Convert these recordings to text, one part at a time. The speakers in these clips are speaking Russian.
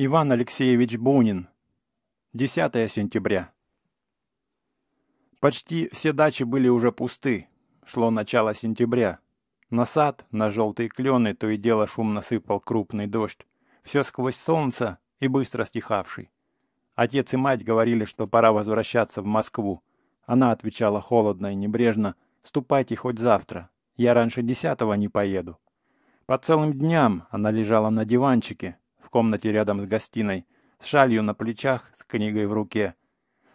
Иван Алексеевич Бунин. 10 сентября. Почти все дачи были уже пусты. Шло начало сентября. На сад, на желтые клены то и дело шумно сыпал крупный дождь. Все сквозь солнце и быстро стихавший. Отец и мать говорили, что пора возвращаться в Москву. Она отвечала холодно и небрежно, «Ступайте хоть завтра, я раньше десятого не поеду». По целым дням она лежала на диванчике, в комнате рядом с гостиной, с шалью на плечах, с книгой в руке.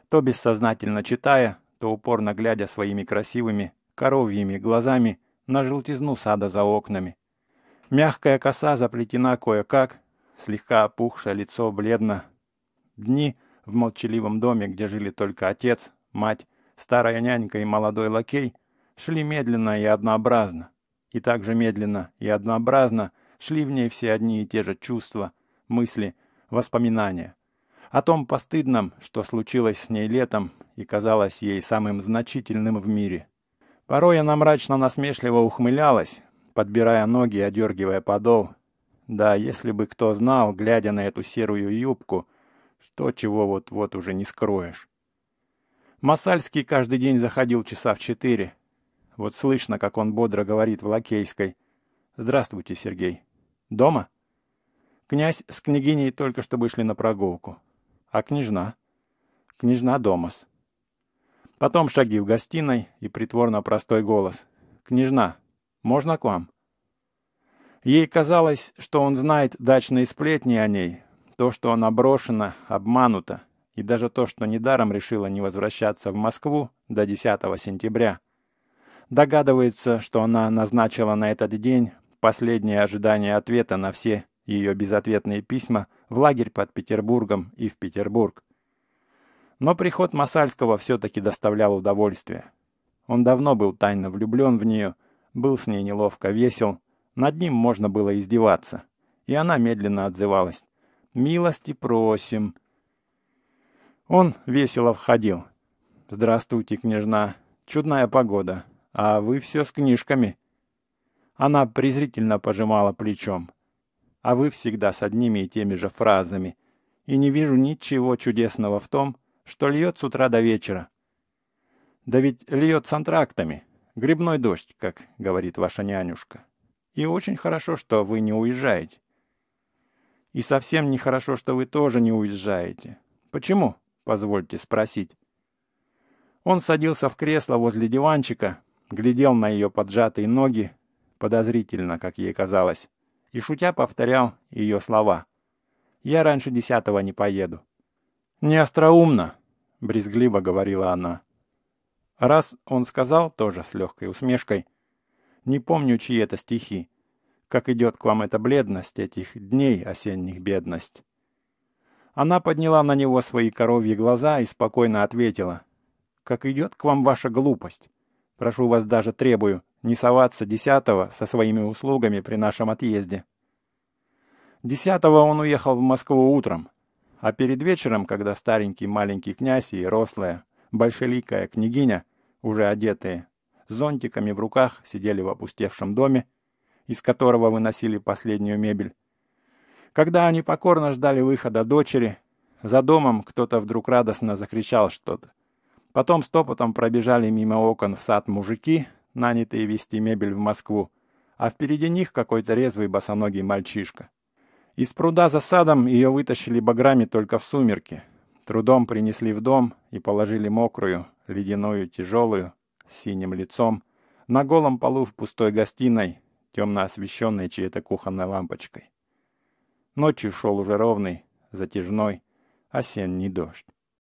То бессознательно читая, то упорно глядя своими красивыми, коровьими глазами на желтизну сада за окнами. Мягкая коса заплетена кое-как, слегка опухшее лицо бледно. Дни в молчаливом доме, где жили только отец, мать, старая нянька и молодой лакей, шли медленно и однообразно. И также медленно и однообразно шли в ней все одни и те же чувства – мысли, воспоминания. О том постыдном, что случилось с ней летом и казалось ей самым значительным в мире. Порой она мрачно насмешливо ухмылялась, подбирая ноги и одергивая подол. Да, если бы кто знал, глядя на эту серую юбку, что чего вот-вот уже не скроешь. Масальский каждый день заходил часа в четыре. Вот слышно, как он бодро говорит в Лакейской. «Здравствуйте, Сергей. Дома?» Князь с княгиней только что вышли на прогулку. А княжна? Княжна Домас. Потом шаги в гостиной и притворно простой голос. «Княжна, можно к вам?» Ей казалось, что он знает дачные сплетни о ней, то, что она брошена, обманута, и даже то, что недаром решила не возвращаться в Москву до 10 сентября. Догадывается, что она назначила на этот день последнее ожидание ответа на все ее безответные письма в лагерь под Петербургом и в Петербург. Но приход Масальского все-таки доставлял удовольствие. Он давно был тайно влюблен в нее, был с ней неловко весел, над ним можно было издеваться. И она медленно отзывалась. «Милости просим». Он весело входил. «Здравствуйте, княжна. Чудная погода. А вы все с книжками». Она презрительно пожимала плечом а вы всегда с одними и теми же фразами. И не вижу ничего чудесного в том, что льет с утра до вечера. Да ведь льет с антрактами. Грибной дождь, как говорит ваша нянюшка. И очень хорошо, что вы не уезжаете. И совсем нехорошо, что вы тоже не уезжаете. Почему? Позвольте спросить. Он садился в кресло возле диванчика, глядел на ее поджатые ноги, подозрительно, как ей казалось, и шутя повторял ее слова. «Я раньше десятого не поеду». «Не остроумно», — брезгливо говорила она. Раз он сказал, тоже с легкой усмешкой, «Не помню, чьи это стихи. Как идет к вам эта бледность этих дней осенних бедность». Она подняла на него свои коровьи глаза и спокойно ответила, «Как идет к вам ваша глупость. Прошу вас даже требую, не соваться десятого со своими услугами при нашем отъезде. Десятого он уехал в Москву утром, а перед вечером, когда старенький маленький князь и рослая, большеликая княгиня, уже одетые, с зонтиками в руках сидели в опустевшем доме, из которого выносили последнюю мебель. Когда они покорно ждали выхода дочери, за домом кто-то вдруг радостно закричал что-то. Потом стопотом пробежали мимо окон в сад мужики, нанятые вести мебель в Москву, а впереди них какой-то резвый босоногий мальчишка. Из пруда за садом ее вытащили баграми только в сумерки. Трудом принесли в дом и положили мокрую, ледяную, тяжелую, с синим лицом, на голом полу в пустой гостиной, темно освещенной чьей-то кухонной лампочкой. Ночью шел уже ровный, затяжной, осенний дождь.